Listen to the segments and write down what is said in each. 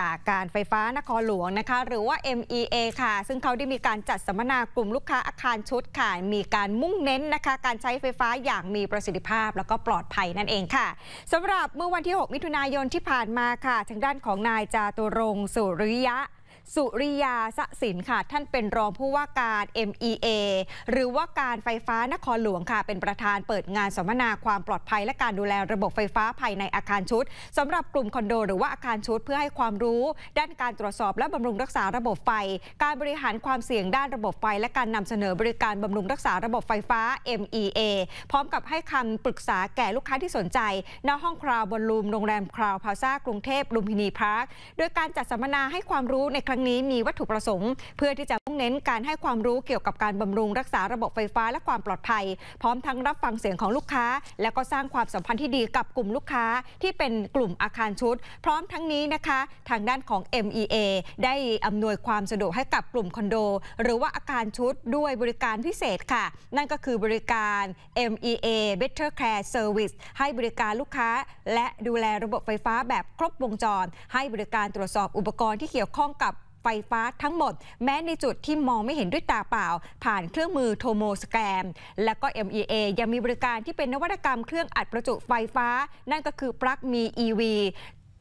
จากการไฟฟ้านครหลวงนะคะ หรือว่า MEA ค่ะ ซึ่งเขาได้มีการจัดสัมมนากลุ่มลูกค้าอาคารชุดค่ะมีการมุ่งเน้นนะคะ การใช้ไฟฟ้าอย่างมีประสิทธิภาพ แล้วก็ปลอดภัยนั่นเองค่ะ สำหรับเมื่อวันที่ 6 มิถุนายนที่ผ่านมาค่ะทางด้านของนายจาตุรงสุริยะสุริยาสศินค่ะท่านเป็นรองผู้ว่าการ MEA หรือว่าการไฟฟ้านครหลวงค่ะเป็นประธานเปิดงานสัมมนาความปลอดภัยและการดูแลระบบไฟฟ้าภายในอาคารชุด สำหรับกลุ่ม คอนโด หรือว่าอาคารชุดเพื่อให้ความรู้ ด้านการตรวจสอบและบำรุงรักษาระบบไฟ การบริหารความเสี่ยงด้านระบบไฟและการนำเสนอบริการบำรุงรักษาระบบไฟฟ้า MEA พร้อมกับให้คำปรึกษาแก่ลูกค้าที่สนใจณห้องคราวบอลลูมโรงแรมคราวพาซากรุงเทพลุมพินีพาร์คโดยการจัดสัมมนาให้ความรู้ในครั้งรั้งนี้มีวัตถุประสงค์ เพื่อที่จะมุ่งเน้นการให้ความรู้เกี่ยวกับการบำรุงรักษาระบบไฟฟ้าและความปลอดภัย พร้อมทั้งรับฟังเสียงของลูกค้า และก็สร้างความสัมพันธ์ที่ดีกับกลุ่มลูกค้าที่เป็นกลุ่มอาคารชุดพร้อมทั้งนี้นะคะ ทางด้านของ MEA ได้อำนวยความสะดวกให้กับกลุ่มคอนโด หรือว่าอาคารชุดด้วยบริการพิเศษค่ะ นั่นก็คือบริการ MEA Better Care Service ให้บริการลูกค้า และดูแลระบบไฟฟ้าแบบครบวงจร ให้บริการตรวจสอบอุปกรณ์ที่เกี่ยวข้องกับไฟฟ้าทั้งหมดแม้ในจุดที่มองไม่เห็นด้วยตาเปล่า ผ่านเครื่องมือโทโมสแกนและก็ MEA ยังมีบริการที่เป็นนวัตกรรมเครื่องอัดประจุไฟฟ้า นั่นก็คือปลั๊กมี EV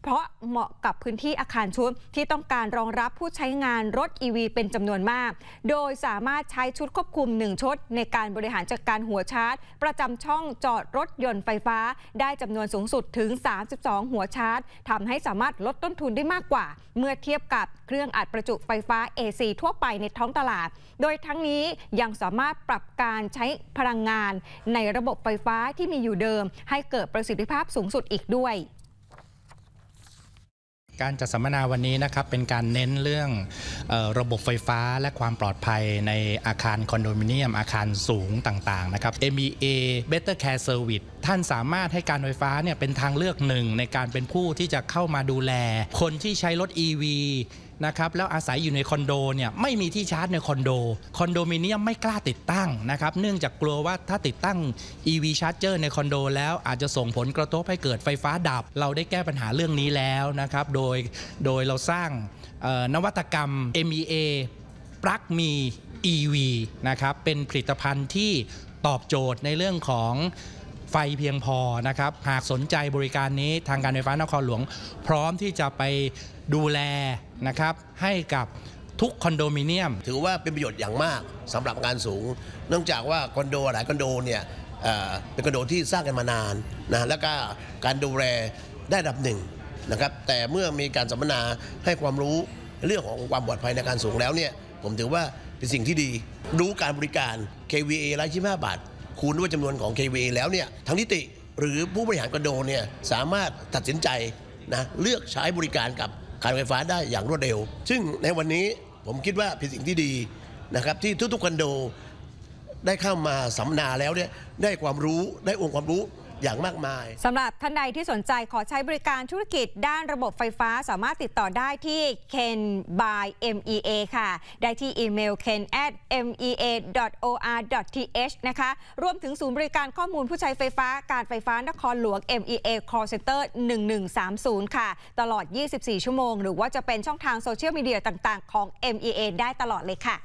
เพราะเหมาะกับพื้นที่อาคารชุดที่ต้องการรองรับผู้ใช้งานรถ e ีเป็นจำนวนมาก โดยสามารถใช้ชุดควบคุม 1ชุดในการบริหารจัดการหัวชาร์จ ประจำช่องจอดรถยนต์ไฟฟ้าได้จำนวนสูงสุดถึง 32 หัวชาร์จ ทำให้สามารถลดต้นทุนได้มากกว่า เมื่อเทียบกับเครื่องอัดประจุไฟฟ้า AC ทั่วไปในท้องตลาด โดยทั้งนี้ยังสามารถปรับการใช้พลังงาน ในระบบไฟฟ้าที่มีอยู่เดิมให้เกิดประสิทธิภาพสูงสุดอีกด้วยการจัดสัมมนาวันนี้นะครับ เป็นการเน้นเรื่องระบบไฟฟ้าและความปลอดภัยในอาคารคอนโดมิเนียมอาคารสูงต่างๆนะครับ MEA Better Care Service ท่านสามารถให้การไฟฟ้าเนี่ย เป็นทางเลือกหนึ่ง ในการเป็นผู้ที่จะเข้ามาดูแล คนที่ใช้รถ EV นะครับแล้วอาศัยอยู่ในคอนโดเนี่ยไม่มีที่ชาร์จในคอนโด คอนโดมิเนียมไม่กล้าติดตั้งนะครับเนื่องจากกลัวว่าถ้าติดตั้ง EV ชาร์จเจอร์ในคอนโดแล้วอาจจะส่งผลกระทบให้เกิดไฟฟ้าดับ เราได้แก้ปัญหาเรื่องนี้แล้วนะครับ โดยโดยเราสร้างนวัตกรรม MEA ปลั๊กมี EV นะครับเป็นผลิตภัณฑ์ที่ตอบโจทย์ในเรื่องของไฟเพียงพอนะครับหากสนใจบริการนี้ทางการไฟฟ้านครหลวง พร้อมที่จะไปดูแลนะครับให้กับทุกคอนโดมิเนียม ถือว่าเป็นประโยชน์อย่างมากสำหรับการสูง เนื่องจากว่าคอนโด หลายคอนโดเนี่ยเป็นคอนโดที่สร้างกันมานานนะแล้วก็การดูแลได้ดับหนึ่งนะครับแต่เมื่อมีการสัมมนาให้ความรู้เรื่องของความปลอดภัยในการสูงแล้วเนี่ยผมถือว่าเป็นสิ่งที่ดีรู้การบริการ KVA ร้อยยี่สิบห้าบาทูณด้วยจำนวนของ KV แล้วเนี่ยทางนิติหรือผู้บริหารคอนโดเนี่ยสามารถตัดสินใจนะเลือกใช้บริการกับการไฟฟ้าได้อย่างรวดเร็ว ซึ่งในวันนี้ผมคิดว่าเป็นสิ่งที่ดีนะครับที่ทุกๆคอนโด ได้เข้ามาสัมมนาแล้วเนี่ยได้ความรู้ได้องค์ความรู้อย่างมากมายสำหรับท่านใดที่สนใจขอใช้บริการธุรกิจด้านระบบไฟฟ้าสามารถติดต่อได้ที่ ken by mea ค่ะ ได้ที่อีเมล ken at mea or th นะคะรวมถึงศูนย์บริการข้อมูลผู้ใช้ไฟฟ้า การไฟฟ้านครหลวง mea call center 1130 ค่ะ ตลอด 24 ชั่วโมง หรือว่าจะเป็นช่องทางโซเชียลมีเดียต่าง ๆ ของ mea ได้ตลอดเลยค่ะ